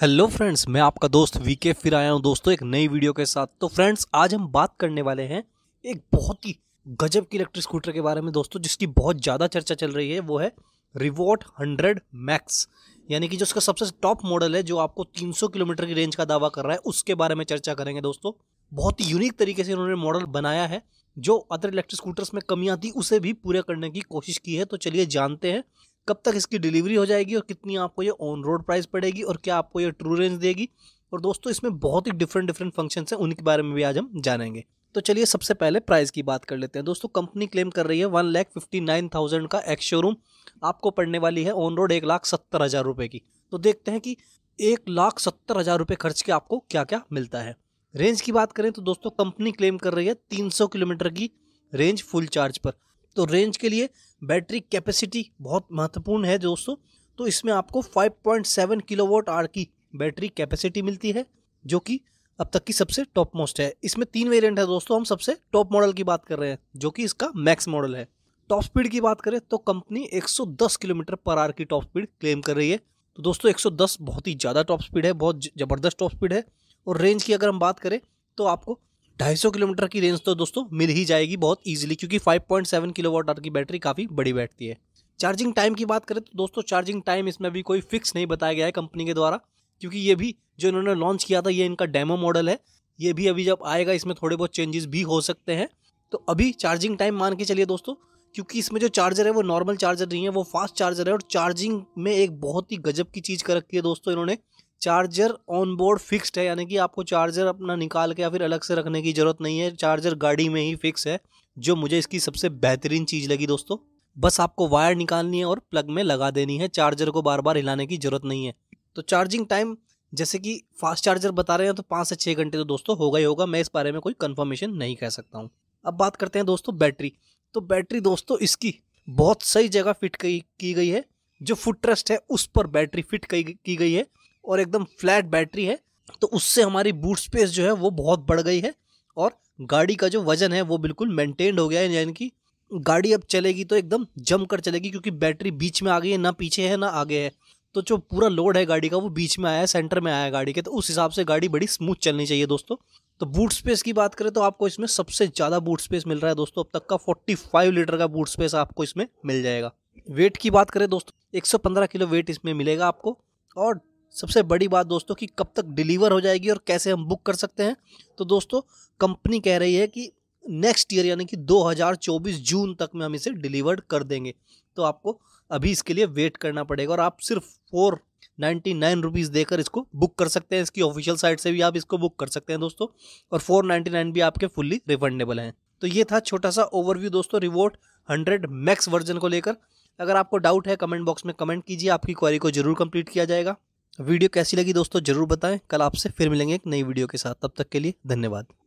hello friends मैं आपका दोस्त वीके फिर आया हूँ दोस्तों एक नई वीडियो के साथ तो फ्रेंड्स आज हम बात करने वाले हैं एक बहुत ही गजब की इलेक्ट्रिक स्कूटर के बारे में दोस्तों जिसकी बहुत ज़्यादा चर्चा चल रही है वो है रिवोट हंड्रेड मैक्स यानी कि जो उसका सबसे टॉप मॉडल है जो आपको तीन किलोमीटर की रेंज का दावा कर रहा है उसके बारे में चर्चा करेंगे दोस्तों बहुत ही यूनिक तरीके से इन्होंने मॉडल बनाया है जो अदर इलेक्ट्रिक स्कूटर्स में कमियाँ थी उसे भी पूरा करने की कोशिश की है तो चलिए जानते हैं कब तक इसकी डिलीवरी हो जाएगी और कितनी आपको ये ऑन रोड प्राइस पड़ेगी और क्या आपको ये ट्रू रेंज देगी और दोस्तों इसमें बहुत ही डिफरेंट डिफरेंट फंक्शन हैं उनके बारे में भी आज हम जानेंगे तो चलिए सबसे पहले प्राइस की बात कर लेते हैं दोस्तों कंपनी क्लेम कर रही है one lakh fifty nine thousand का एक्स शोरूम आपको पड़ने वाली है ऑन रोड एक लाख सत्तर हज़ार रुपये की तो देखते हैं कि एक लाख सत्तर हज़ार रुपये खर्च के आपको क्या क्या मिलता है रेंज की बात करें तो दोस्तों कंपनी क्लेम कर रही है तीन सौ किलोमीटर की रेंज फुल चार्ज पर तो रेंज के लिए बैटरी कैपेसिटी बहुत महत्वपूर्ण है दोस्तों तो इसमें आपको 5.7 किलोवाट आर की बैटरी कैपेसिटी मिलती है जो कि अब तक की सबसे टॉप मोस्ट है इसमें तीन वेरिएंट है दोस्तों हम सबसे टॉप मॉडल की बात कर रहे हैं जो कि इसका मैक्स मॉडल है टॉप स्पीड की बात करें तो कंपनी 110 किलोमीटर पर आर की टॉप स्पीड क्लेम कर रही है तो दोस्तों 110 बहुत ही ज़्यादा टॉप स्पीड है बहुत ज़बरदस्त टॉप स्पीड है और रेंज की अगर हम बात करें तो आपको ढाई सौ किलोमीटर की रेंज तो दोस्तों मिल ही जाएगी बहुत ईजिली क्योंकि five point kilo watt hour की बैटरी काफ़ी बड़ी बैठती है चार्जिंग टाइम की बात करें तो दोस्तों चार्जिंग टाइम इसमें भी कोई फिक्स नहीं बताया गया है कंपनी के द्वारा क्योंकि ये भी जो इन्होंने लॉन्च किया था ये इनका डेमो मॉडल है ये भी अभी जब आएगा इसमें थोड़े बहुत चेंजेस भी हो सकते हैं तो अभी चार्जिंग टाइम मान के चलिए दोस्तों क्योंकि इसमें जो चार्जर है वो नॉर्मल चार्जर नहीं है वो फास्ट चार्जर है और चार्जिंग में एक बहुत ही गजब की चीज़ कर रखी है दोस्तों इन्होंने चार्जर ऑन बोर्ड फिक्स्ड है यानी कि आपको चार्जर अपना निकाल के या फिर अलग से रखने की ज़रूरत नहीं है चार्जर गाड़ी में ही फिक्स है जो मुझे इसकी सबसे बेहतरीन चीज़ लगी दोस्तों बस आपको वायर निकालनी है और प्लग में लगा देनी है चार्जर को बार बार हिलाने की ज़रूरत नहीं है तो चार्जिंग टाइम जैसे कि फास्ट चार्जर बता रहे हैं तो पाँच से छः घंटे तो दोस्तों होगा ही होगा मैं इस बारे में कोई कन्फर्मेशन नहीं कह सकता हूँ अब बात करते हैं दोस्तों बैटरी तो बैटरी दोस्तों इसकी बहुत सही जगह फिट की गई है जो फुट ट्रस्ट है उस पर बैटरी फिट की गई है और एकदम फ्लैट बैटरी है तो उससे हमारी बूट स्पेस जो है वो बहुत बढ़ गई है और गाड़ी का जो वजन है वो बिल्कुल मेंटेन्ड हो गया है यानी कि गाड़ी अब चलेगी तो एकदम जम कर चलेगी क्योंकि बैटरी बीच में आ गई है ना पीछे है ना आगे है तो जो पूरा लोड है गाड़ी का वो बीच में आया है सेंटर में आया है गाड़ी के तो उस हिसाब से गाड़ी बड़ी स्मूथ चलनी चाहिए दोस्तों तो बूट स्पेस की बात करें तो आपको इसमें सबसे ज़्यादा बूट स्पेस मिल रहा है दोस्तों अब तक का फाइव लीटर का बूट स्पेस आपको इसमें मिल जाएगा वेट की बात करें दोस्तों पंद्रह किलो वेट इसमें मिलेगा आपको और सबसे बड़ी बात दोस्तों कि कब तक डिलीवर हो जाएगी और कैसे हम बुक कर सकते हैं तो दोस्तों कंपनी कह रही है कि नेक्स्ट ईयर यानी कि 2024 जून तक में हम इसे डिलीवर्ड कर देंगे तो आपको अभी इसके लिए वेट करना पड़ेगा और आप सिर्फ फोर नाइन्टी नाइन रुपीज़ देकर इसको बुक कर सकते हैं इसकी ऑफिशियल साइट से भी आप इसको बुक कर सकते हैं दोस्तों और फोर नाइन्टी नाइन भी आपके फुल्ली रिफंडेबल हैं तो ये था छोटा सा ओवरव्यू दोस्तों रिवोट हंड्रेड मैक्स वर्जन को लेकर अगर आपको डाउट है कमेंट बॉक्स में कमेंट कीजिए आपकी क्वारी को जरूर कंप्लीट किया जाएगा वीडियो कैसी लगी दोस्तों ज़रूर बताएं कल आपसे फिर मिलेंगे एक नई वीडियो के साथ तब तक के लिए धन्यवाद